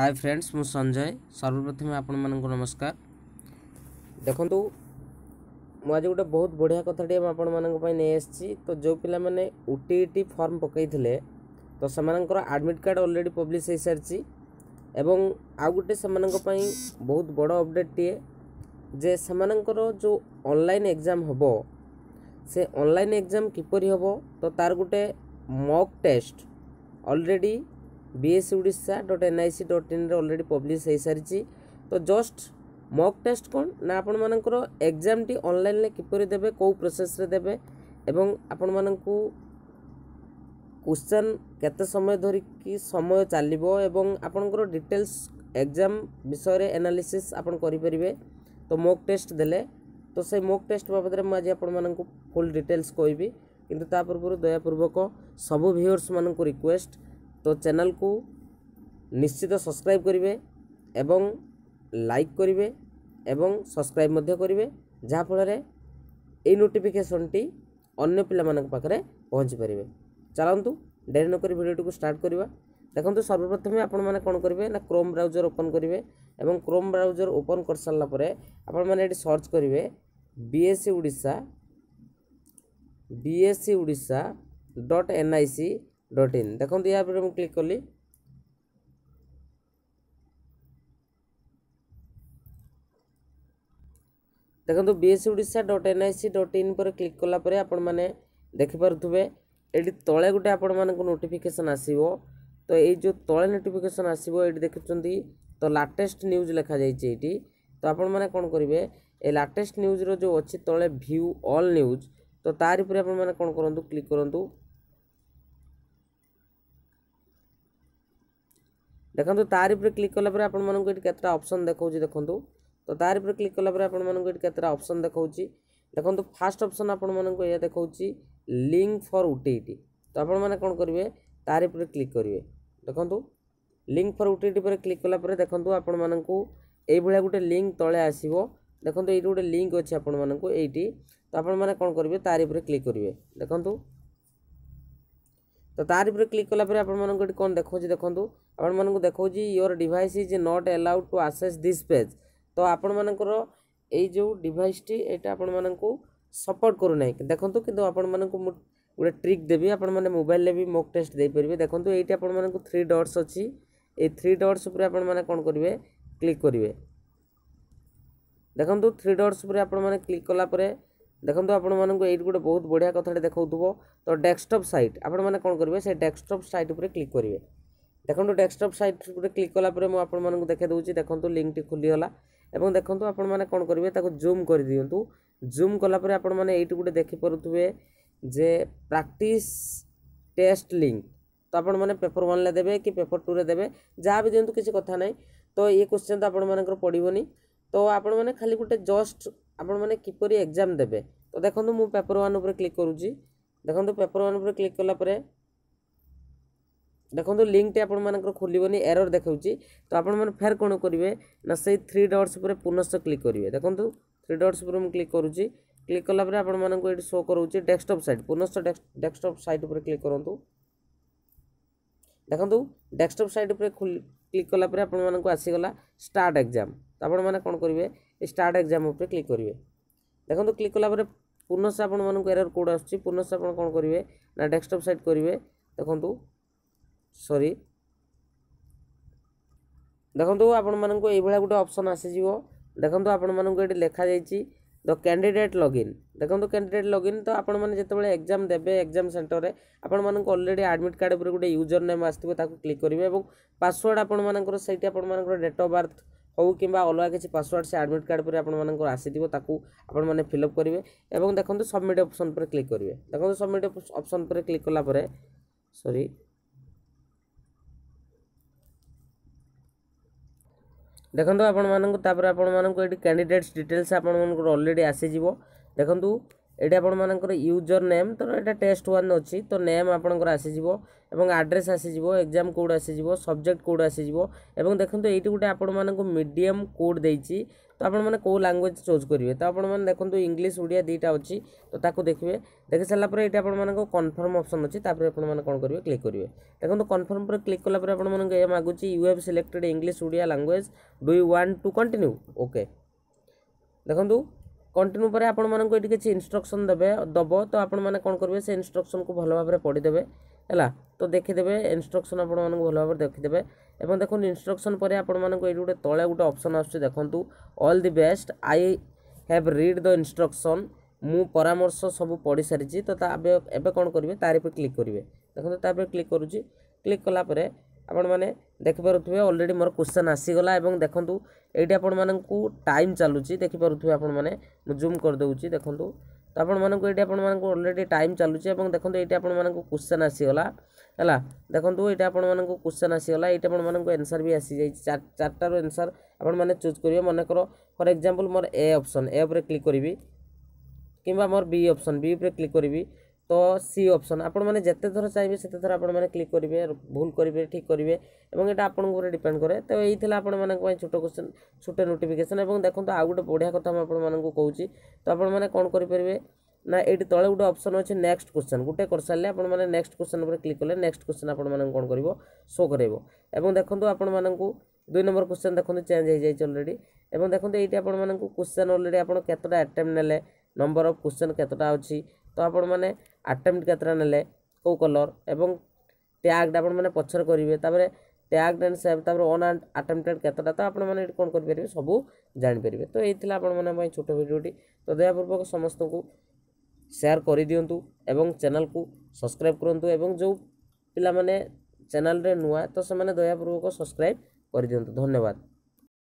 ହାଏ friends ମୁଁ ସଞ୍ଜୟ ସର୍ବପ୍ରଥମେ ଆପଣମାନଙ୍କୁ ନମସ୍କାର ଦେଖନ୍ତୁ ମୁଁ ଆଜି ଗୋଟେ ବହୁତ ବଢ଼ିଆ କଥାଟିଏ ମୁଁ ଆପଣମାନଙ୍କ ପାଇଁ ନେଇ ଆସିଛି ତ ଯେଉଁ ପିଲାମାନେ ଓ ଟି ଟି ଫର୍ମ ପକାଇଥିଲେ ତ ସେମାନଙ୍କର ଆଡ଼ମିଟ୍ କାର୍ଡ଼ ଅଲରେଡ଼ି ପବ୍ଲିଶ ହୋଇସାରିଛି ଏବଂ ଆଉ ଗୋଟେ ସେମାନଙ୍କ ପାଇଁ ବହୁତ ବଡ଼ ଅପଡ଼େଟ୍ଟିଏ ଯେ ସେମାନଙ୍କର ଯେଉଁ ଅନଲାଇନ୍ ଏକ୍ଜାମ୍ ହେବ ସେ ଅନଲାଇନ୍ ଏକ୍ଜାମ୍ କିପରି ହେବ ତ ତା'ର ଗୋଟେ mock test already BSC Odisha dot N I C dot ଇନ୍ରେ ଅଲରେଡ଼ି ପବ୍ଲିଶ ହୋଇସାରିଛି ତ ଜଷ୍ଟ ମକ୍ ଟେଷ୍ଟ କ'ଣ ନା ଆପଣମାନଙ୍କର ଏକ୍ଜାମ୍ଟି ଅନଲାଇନ୍ରେ କିପରି ଦେବେ କେଉଁ ପ୍ରୋସେସ୍ରେ ଦେବେ ଏବଂ ଆପଣମାନଙ୍କୁ କ୍ୱେଶ୍ଚନ୍ କେତେ ସମୟ ଧରିକି ସମୟ ଚାଲିବ ଏବଂ ଆପଣଙ୍କର ଡିଟେଲ୍ସ ଏକ୍ଜାମ୍ ବିଷୟରେ ଆନାଲିସିସ୍ ଆପଣ କରିପାରିବେ ତ ମକ୍ ଟେଷ୍ଟ ଦେଲେ ତ ସେଇ ମକ୍ ଟେଷ୍ଟ ବାବଦରେ ମୁଁ ଆଜି ଆପଣମାନଙ୍କୁ ଫୁଲ୍ ଡିଟେଲ୍ସ କହିବି କିନ୍ତୁ ତା ପୂର୍ବରୁ ଦୟାପୂର୍ବକ ସବୁ ଭିଉଅର୍ସମାନଙ୍କୁ ରିକ୍ୱେଷ୍ଟ तो ଚ୍ୟାନେଲ୍କୁ ନିଶ୍ଚିତ ସବସ୍କ୍ରାଇବ୍ କରିବେ ଏବଂ ଲାଇକ୍ କରିବେ ଏବଂ ସବସ୍କ୍ରାଇବ୍ ମଧ୍ୟ କରିବେ ଯାହାଫଳରେ ଏଇ ନୋଟିଫିକେସନ୍ଟି ଅନ୍ୟ ପିଲାମାନଙ୍କ ପାଖରେ ପହଞ୍ଚିପାରିବେ ଚାଲନ୍ତୁ ଡେରି ନକରି ଭିଡ଼ିଓଟିକୁ ଷ୍ଟାର୍ଟ କରିବା ଦେଖନ୍ତୁ ସର୍ବପ୍ରଥମେ ଆପଣମାନେ କ'ଣ କରିବେ ନା କ୍ରୋମ୍ ବ୍ରାଉଜର୍ ଓପନ୍ କରିବେ ଏବଂ କ୍ରୋମ୍ ବ୍ରାଉଜର୍ ଓପନ୍ କରିସାରିଲା ପରେ ଆପଣମାନେ ଏଠି ସର୍ଚ୍ଚ କରିବେ B S C Odisha B S C Odisha dot N I C dot in দেখুন ইয়া উপরে মু ক্লিক কলি দেখুন BSC Odisha dot N I C dot in পরে ক্লিক কলাপরে আপন মানে দেখিপারে এটি তলে গোটে আপন মানুষ নোটিফিকেসন আসব তো এই যে তলে নোটিফিকেসন আসব এটি দেখুছেন তো লাটেস্ট নিউজ লেখা যাই এটি তো আপন মানে কোণ করবে এই লাটেস্ট নিউজর যে অছি তলে ভিউ অল নিউজ তো তার উপরে আপন মানে কোণ করতু ক্লিক করতু ଦେଖନ୍ତୁ ତାରି ଉପରେ କ୍ଲିକ୍ କଲା ପରେ ଆପଣମାନଙ୍କୁ ଏଠି କେତେଟା ଅପସନ୍ ଦେଖାଉଛି ଦେଖନ୍ତୁ ତ ତାରି ଉପରେ କ୍ଲିକ୍ କଲା ପରେ ଆପଣମାନଙ୍କୁ ଏଠି କେତେଟା ଅପସନ୍ ଦେଖାଉଛି ଦେଖନ୍ତୁ ଫାର୍ଷ୍ଟ ଅପସନ୍ ଆପଣମାନଙ୍କୁ ଏହା ଦେଖାଉଛି ଲିଙ୍କ୍ ଫର୍ ଓଟିଇଟି ତ ଆପଣମାନେ କ'ଣ କରିବେ ତାରି ଉପରେ କ୍ଲିକ୍ କରିବେ ଦେଖନ୍ତୁ ଲିଙ୍କ୍ ଫର୍ ଓଟିଇଟି ଉପରେ କ୍ଲିକ୍ କଲା ପରେ ଦେଖନ୍ତୁ ଆପଣମାନଙ୍କୁ ଏଇଭଳିଆ ଗୋଟେ ଲିଙ୍କ୍ ତଳେ ଆସିବ ଦେଖନ୍ତୁ ଏଇଠି ଗୋଟେ ଲିଙ୍କ୍ ଅଛି ଆପଣମାନଙ୍କୁ ଏଇଠି ତ ଆପଣମାନେ କ'ଣ କରିବେ ତାରି ଉପରେ କ୍ଲିକ୍ କରିବେ ଦେଖନ୍ତୁ তো তার উপরে ক্লিক কলাপরে আপনার এটি কোণ দেখছি দেখুন আপনার দেখছি your device is not allowed to access this page তো আপনার এই যে ডিভাইসটি এটা আপনার সপোর্ট করু না দেখুন কিন্তু আপনার গোটে ট্রিক দেবি আপনার মোবাইলে বি মক টেস্ট দিয়ে দেখুন এইটি আপনার থ্রি ডটস অছি এই থ্রি ডটস উপরে আপনার কোণ করবে ক্লিক করবে দেখুন থ্রি ডটস উপরে আপনার ক্লিক কলাপরে ଦେଖନ୍ତୁ ଆପଣମାନଙ୍କୁ ଏଇଠି ଗୋଟେ ବହୁତ ବଢ଼ିଆ କଥାଟେ ଦେଖାଉଥିବ ତ ଡେସ୍କଟପ୍ ସାଇଟ୍ ଆପଣମାନେ କ'ଣ କରିବେ ସେ ଡେସ୍କଟପ୍ ସାଇଟ୍ ଉପରେ କ୍ଲିକ୍ କରିବେ ଦେଖନ୍ତୁ ଡେସ୍କଟପ୍ ସାଇଟ୍ ଉପରେ କ୍ଲିକ୍ କଲା ପରେ ମୁଁ ଆପଣମାନଙ୍କୁ ଦେଖାଇ ଦେଉଛି ଦେଖନ୍ତୁ ଲିଙ୍କଟି ଖୋଲିଗଲା ଏବଂ ଦେଖନ୍ତୁ ଆପଣମାନେ କ'ଣ କରିବେ ତାକୁ ଜୁମ୍ କରିଦିଅନ୍ତୁ ଜୁମ୍ କଲାପରେ ଆପଣମାନେ ଏଇଠି ଗୋଟେ ଦେଖିପାରୁଥିବେ ଯେ ପ୍ରାକ୍ଟିସ୍ ଟେଷ୍ଟ ଲିଙ୍କ ତ ଆପଣମାନେ ପେପର୍ ୱାନ୍ରେ ଦେବେ କି ପେପର୍ ଟୁରେ ଦେବେ ଯାହା ବି ଦିଅନ୍ତୁ କିଛି କଥା ନାହିଁ ତ ଏ କୋଶ୍ଚିନ୍ ତ ଆପଣମାନଙ୍କର ପଡ଼ିବନି তো ଆପଣମାନେ ଖାଲି ଗୋଟେ ଜଷ୍ଟ ଆପଣମାନେ କିପରି ଏକ୍ଜାମ୍ ଦେବେ ତ ଦେଖନ୍ତୁ ମୁଁ ପେପର୍ ୱାନ୍ ଉପରେ କ୍ଲିକ୍ କରୁଛି ଦେଖନ୍ତୁ ପେପର୍ ୱାନ୍ ଉପରେ କ୍ଲିକ୍ କଲା ପରେ ଦେଖନ୍ତୁ ଲିଙ୍କଟି ଆପଣମାନଙ୍କର ଖୋଲିବନି ଏରର୍ ଦେଖାଉଛି ତ ଆପଣମାନେ ଫେର୍ କ'ଣ କରିବେ ନା ସେଇ ଥ୍ରୀ ଡଟ୍ସ ଉପରେ ପୁନଶ୍ଚ କ୍ଲିକ୍ କରିବେ ଦେଖନ୍ତୁ ଥ୍ରୀ ଡଟ୍ସ ଉପରେ ମୁଁ କ୍ଲିକ୍ କରୁଛି କ୍ଲିକ୍ କଲା ପରେ ଆପଣମାନଙ୍କୁ ଏଠି ଶୋ କରାଉଛି ଡେସ୍କଟପ୍ ସାଇଟ୍ ପୁନଶ୍ଚ ଡେସ୍କଟପ୍ ସାଇଟ୍ ଉପରେ କ୍ଲିକ୍ କରନ୍ତୁ ଦେଖନ୍ତୁ ଡେସ୍କଟପ୍ ସାଇଟ୍ ଉପରେ କ୍ଲିକ୍ କଲା ପରେ ଆପଣମାନଙ୍କୁ ଆସିଗଲା ଷ୍ଟାର୍ଟ ଏକ୍ଜାମ୍ ତ ଆପଣମାନେ କ'ଣ କରିବେ ଏ ଷ୍ଟାର୍ଟ ଏକ୍ଜାମ୍ ଉପରେ କ୍ଲିକ୍ କରିବେ ଦେଖନ୍ତୁ କ୍ଲିକ୍ କଲାପରେ ପୁନଶ୍ଚ ଆପଣମାନଙ୍କୁ ଏରର୍ କୋଡ଼୍ ଆସୁଛି ପୁନଶ୍ଚ ଆପଣ କ'ଣ କରିବେ ନା ଡେସ୍କଟପ୍ ସାଇଟ୍ କରିବେ ଦେଖନ୍ତୁ ସରି ଦେଖନ୍ତୁ ଆପଣମାନଙ୍କୁ ଏଇଭଳିଆ ଗୋଟେ ଅପସନ୍ ଆସିଯିବ ଦେଖନ୍ତୁ ଆପଣମାନଙ୍କୁ ଏଠି ଲେଖାଯାଇଛି ଦ କ୍ୟାଣ୍ଡିଡେଟ୍ ଲଗ୍ଇନ୍ ଦେଖନ୍ତୁ କ୍ୟାଣ୍ଡିଡେଟ୍ ଲଗ୍ଇନ୍ ତ ଆପଣମାନେ ଯେତେବେଳେ ଏକ୍ଜାମ୍ ଦେବେ ଏକ୍ଜାମ୍ ସେଣ୍ଟରରେ ଆପଣମାନଙ୍କୁ ଅଲରେଡ଼ି ଆଡ଼ମିଟ୍ କାର୍ଡ଼ ଉପରେ ଗୋଟେ ୟୁଜର୍ ନେମ୍ ଆସିଥିବ ତାକୁ କ୍ଲିକ୍ କରିବେ ଏବଂ ପାସୱାର୍ଡ଼ ଆପଣମାନଙ୍କର ସେଇଠି ଆପଣମାନଙ୍କର ଡେଟ୍ ଅଫ୍ ବାର୍ଥ ହଉ କିମ୍ବା ଅଲଗା କିଛି ପାସୱାର୍ଡ଼ ସେ ଆଡ଼ମିଟ୍ କାର୍ଡ଼ ପରେ ଆପଣମାନଙ୍କର ଆସିଥିବ ତାକୁ ଆପଣମାନେ ଫିଲ୍ଅପ୍ କରିବେ ଏବଂ ଦେଖନ୍ତୁ ସବମିଟ୍ ଅପସନ୍ ଉପରେ କ୍ଲିକ୍ କରିବେ ଦେଖନ୍ତୁ ସବମିଟ୍ ଅପସନ୍ ଉପରେ କ୍ଲିକ୍ କଲା ପରେ ସରି ଦେଖନ୍ତୁ ଆପଣମାନଙ୍କୁ ତାପରେ ଆପଣମାନଙ୍କୁ ଏଠି କ୍ୟାଣ୍ଡିଡେଟ୍ସ ଡିଟେଲ୍ସ ଆପଣମାନଙ୍କର ଅଲରେଡ଼ି ଆସିଯିବ ଦେଖନ୍ତୁ ଏଇଠି ଆପଣମାନଙ୍କର ୟୁଜର୍ ନେମ୍ ତ ଏଇଟା ଟେଷ୍ଟ ୱାନ୍ ଅଛି ତ ନେମ୍ ଆପଣଙ୍କର ଆସିଯିବ ଏବଂ ଆଡ୍ରେସ୍ ଆସିଯିବ ଏକ୍ଜାମ୍ କୋଡ଼୍ ଆସିଯିବ ସବଜେକ୍ଟ କୋଡ଼୍ ଆସିଯିବ ଏବଂ ଦେଖନ୍ତୁ ଏଇଠି ଗୋଟେ ଆପଣମାନଙ୍କୁ ମିଡ଼ିୟମ୍ କୋଡ଼୍ ଦେଇଛି ତ ଆପଣମାନେ କେଉଁ ଲାଙ୍ଗୁଏଜ୍ ଚୁଜ୍ କରିବେ ତ ଆପଣମାନେ ଦେଖନ୍ତୁ ଇଂଲିଶ ଓଡ଼ିଆ ଦୁଇଟା ଅଛି ତ ତାକୁ ଦେଖିବେ ଦେଖି ସାରିଲା ପରେ ଏଇଠି ଆପଣମାନଙ୍କ କନଫର୍ମ ଅପସନ୍ ଅଛି ତାପରେ ଆପଣମାନେ କ'ଣ କରିବେ କ୍ଲିକ୍ କରିବେ ଦେଖନ୍ତୁ କନଫର୍ମ ପରେ କ୍ଲିକ୍ କଲା ପରେ ଆପଣମାନଙ୍କୁ ଏ ମାଗୁଛି you have selected English Odia language do you want to continue okay ଦେଖନ୍ତୁ କଣ୍ଟିନ୍ୟୁ ପରେ ଆପଣମାନଙ୍କୁ ଏଠି କିଛି ଇନଷ୍ଟ୍ରକ୍ସନ୍ ଦେବେ ଦେବ ତ ଆପଣମାନେ କ'ଣ କରିବେ ସେ ଇନଷ୍ଟ୍ରକ୍ସନ୍କୁ ଭଲ ଭାବରେ ପଢ଼ିଦେବେ ହେଲା ତ ଦେଖିଦେବେ ଇନଷ୍ଟ୍ରକ୍ସନ୍ ଆପଣମାନଙ୍କୁ ଭଲ ଭାବରେ ଦେଖିଦେବେ ଏବଂ ଦେଖନ୍ତୁ ଇନଷ୍ଟ୍ରକ୍ସନ୍ ପରେ ଆପଣମାନଙ୍କୁ ଏଇଠି ଗୋଟେ ତଳେ ଗୋଟେ ଅପସନ୍ ଆସୁଛି ଦେଖନ୍ତୁ all the best I have read the instruction ମୁଁ ପରାମର୍ଶ ସବୁ ପଢ଼ିସାରିଛି ତ ତା ଏବେ କ'ଣ କରିବେ ତାରି ଉପରେ କ୍ଲିକ୍ କରିବେ ଦେଖନ୍ତୁ ତା ଉପରେ କ୍ଲିକ୍ କରୁଛି କ୍ଲିକ୍ କଲା ପରେ ଆପଣମାନେ ଦେଖିପାରୁଥିବେ ଅଲରେଡ଼ି ମୋର କୋଶ୍ଚେନ୍ ଆସିଗଲା ଏବଂ ଦେଖନ୍ତୁ ଏଇଠି ଆପଣମାନଙ୍କୁ ଟାଇମ୍ ଚାଲୁଛି ଦେଖିପାରୁଥିବେ ଆପଣମାନେ ମୁଁ ଜୁମ୍ କରିଦେଉଛି ଦେଖନ୍ତୁ ତ ଆପଣମାନଙ୍କୁ ଏଇଠି ଆପଣମାନଙ୍କୁ ଅଲରେଡ଼ି ଟାଇମ୍ ଚାଲୁଛି ଏବଂ ଦେଖନ୍ତୁ ଏଇଠି ଆପଣମାନଙ୍କୁ କୋଶ୍ଚେନ୍ ଆସିଗଲା ହେଲା ଦେଖନ୍ତୁ ଏଇଟା ଆପଣମାନଙ୍କୁ କୋଶ୍ଚେନ୍ ଆସିଗଲା ଏଇଟା ଆପଣମାନଙ୍କୁ ଆନ୍ସର୍ ବି ଆସିଯାଇଛି ଚାରିଟାରୁ ଆନ୍ସର୍ ଆପଣମାନେ ଚୁଜ୍ କରିବେ ମନେକର ଫର୍ ଏକ୍ଜାମ୍ପଲ୍ ମୋର ଏ ଅପସନ୍ ଏ ଉପରେ କ୍ଲିକ୍ କରିବି କିମ୍ବା ମୋର ବି ଅପସନ୍ ବି ଉପରେ କ୍ଲିକ୍ କରିବି তো ସି ଅପସନ୍ ଆପଣମାନେ ଯେତେ ଥର ଚାହିଁବେ ସେତେ ଥର ଆପଣମାନେ କ୍ଲିକ୍ କରିବେ ଭୁଲ କରିବେ ଠିକ୍ କରିବେ ଏବଂ ଏଇଟା ଆପଣଙ୍କ ଉପରେ ଡିପେଣ୍ଡ କରେ ତ ଏଇ ଥିଲା ଆପଣମାନଙ୍କ ପାଇଁ ଛୋଟ କ୍ୱେଶ୍ଚନ୍ ଛୋଟ ନୋଟିଫିକେସନ୍ ଏବଂ ଦେଖନ୍ତୁ ଆଉ ଗୋଟେ ବଢ଼ିଆ କଥା ମୁଁ ଆପଣମାନଙ୍କୁ କହୁଛି ତ ଆପଣମାନେ କ'ଣ କରିପାରିବେ ନା ଏଇଠି ତଳେ ଗୋଟେ ଅପସନ୍ ଅଛି ନେକ୍ସଟ କ୍ୱେଶ୍ଚନ୍ ଗୋଟେ କରିସାରିଲେ ଆପଣମାନେ ନେକ୍ସଟ କ୍ୱେଶ୍ଚନ୍ ଉପରେ କ୍ଲିକ୍ କଲେ ନେକ୍ସଟ କ୍ୱେଶ୍ଚନ୍ ଆପଣମାନଙ୍କୁ କ'ଣ କରିବ ଶୋ କରାଇବ ଏବଂ ଦେଖନ୍ତୁ ଆପଣମାନଙ୍କୁ ଦୁଇ ନମ୍ବର କ୍ୱେଶ୍ଚନ୍ ଦେଖନ୍ତୁ ଚେଞ୍ଜ ହେଇଯାଇଛି ଅଲରେଡ଼ି ଏବଂ ଦେଖନ୍ତୁ ଏଇଠି ଆପଣମାନଙ୍କୁ କ୍ୱେଶ୍ଚନ୍ ଅଲରେଡ଼ି ଆପଣ କେତେଟା ଆଟେମ୍ପ୍ଟ ନେଲେ ନମ୍ବର ଅଫ୍ କ୍ୱେଶ୍ଚନ୍ କେତେଟା ଅଛି ତ ଆପଣମାନେ ଆଟେମ୍ପ୍ଟ କେତେଟା ନେଲେ କେଉଁ କଲର୍ ଏବଂ ଟ୍ୟାଗ୍ଡ ଆପଣମାନେ ପଛରେ କରିବେ ତାପରେ ଟ୍ୟାଗ୍ଡ ଆଣ୍ଡ ସେଭ୍ ତାପରେ ଅନ୍ ଆଣ୍ଡ ଆଟେମ୍ପ୍ଟେଡ୍ କେତେଟା ତ ଆପଣମାନେ ଏଠି କ'ଣ କରିପାରିବେ ସବୁ ଜାଣିପାରିବେ ତ ଏଇ ଥିଲା ଆପଣମାନଙ୍କ ପାଇଁ ଛୋଟ ଭିଡ଼ିଓଟି ତ ଦୟାପୂର୍ବକ ସମସ୍ତଙ୍କୁ ସେୟାର କରିଦିଅନ୍ତୁ ଏବଂ ଚ୍ୟାନେଲ୍କୁ ସବସ୍କ୍ରାଇବ୍ କରନ୍ତୁ ଏବଂ ଯେଉଁ ପିଲାମାନେ ଚ୍ୟାନେଲ୍ରେ ନୂଆ ତ ସେମାନେ ଦୟାପୂର୍ବକ ସବସ୍କ୍ରାଇବ୍ କରିଦିଅନ୍ତୁ ଧନ୍ୟବାଦ